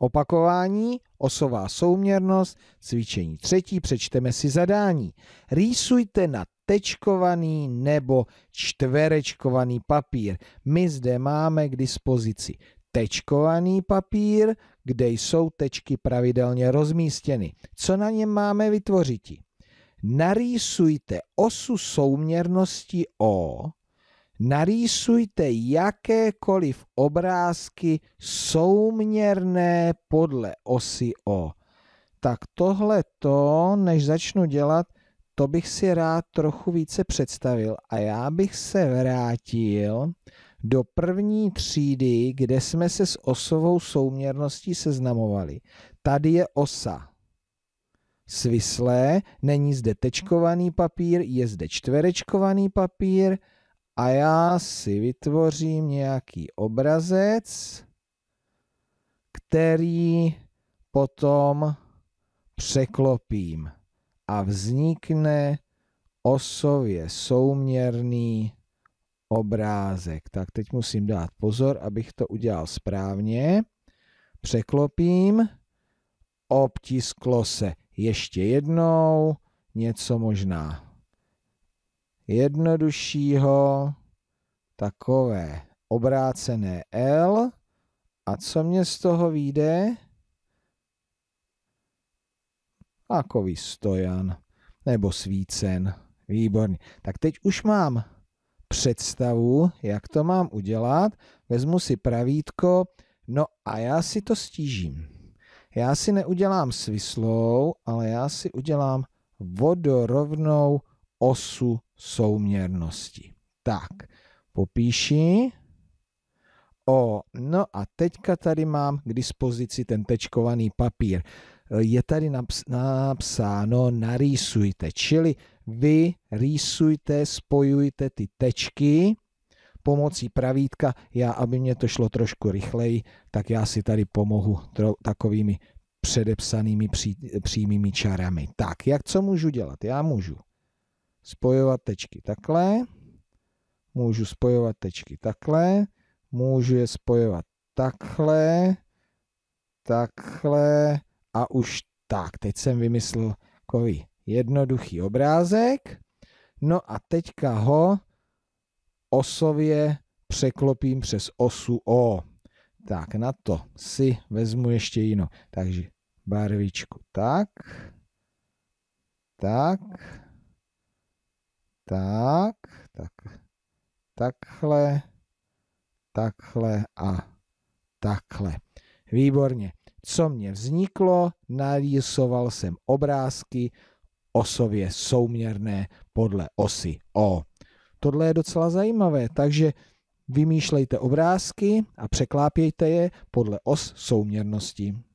Opakování, osová souměrnost, cvičení třetí, přečteme si zadání. Rýsujte na tečkovaný nebo čtverečkovaný papír. My zde máme k dispozici tečkovaný papír, kde jsou tečky pravidelně rozmístěny. Co na něm máme vytvořiti? Narýsujte osu souměrnosti O narýsujte jakékoliv obrázky souměrné podle osy O. Tak tohle to, než začnu dělat, to bych si rád trochu více představil a já bych se vrátil do první třídy, kde jsme se s osovou souměrností seznamovali. Tady je osa. Svislé, není zde tečkovaný papír, je zde čtverečkovaný papír, a já si vytvořím nějaký obrazec, který potom překlopím a vznikne osově souměrný obrázek. Tak teď musím dát pozor, abych to udělal správně. Překlopím, obtisklo se ještě jednou, něco možná jednoduššího takové obrácené L. A co mě z toho vyjde? Takový stojan nebo svícen. Výborně. Tak teď už mám představu, jak to mám udělat. Vezmu si pravítko, no a já si to stížím. Já si neudělám svislou, ale já si udělám vodorovnou osu souměrnosti. Tak, popíši. O, no a teďka tady mám k dispozici ten tečkovaný papír. Je tady naps- napsáno narýsujte, čili vy rýsujte, spojujte ty tečky pomocí pravítka. Já, aby mě to šlo trošku rychleji, tak já si tady pomohu takovými předepsanými pří, přímými čarami. Tak, jak co můžu dělat? Já můžu spojovat tečky takhle, můžu spojovat tečky takhle, můžu je spojovat takhle, takhle a už tak. Teď jsem vymyslel takový jednoduchý obrázek. No a teďka ho osově překlopím přes osu O. Tak na to si vezmu ještě jinou. Takže barvičku tak, tak, tak, tak, takhle, takhle a takhle. Výborně. Co mě vzniklo? Narýsoval jsem obrázky osově souměrné podle osy O. Tohle je docela zajímavé, takže vymýšlejte obrázky a překlápějte je podle os souměrnosti.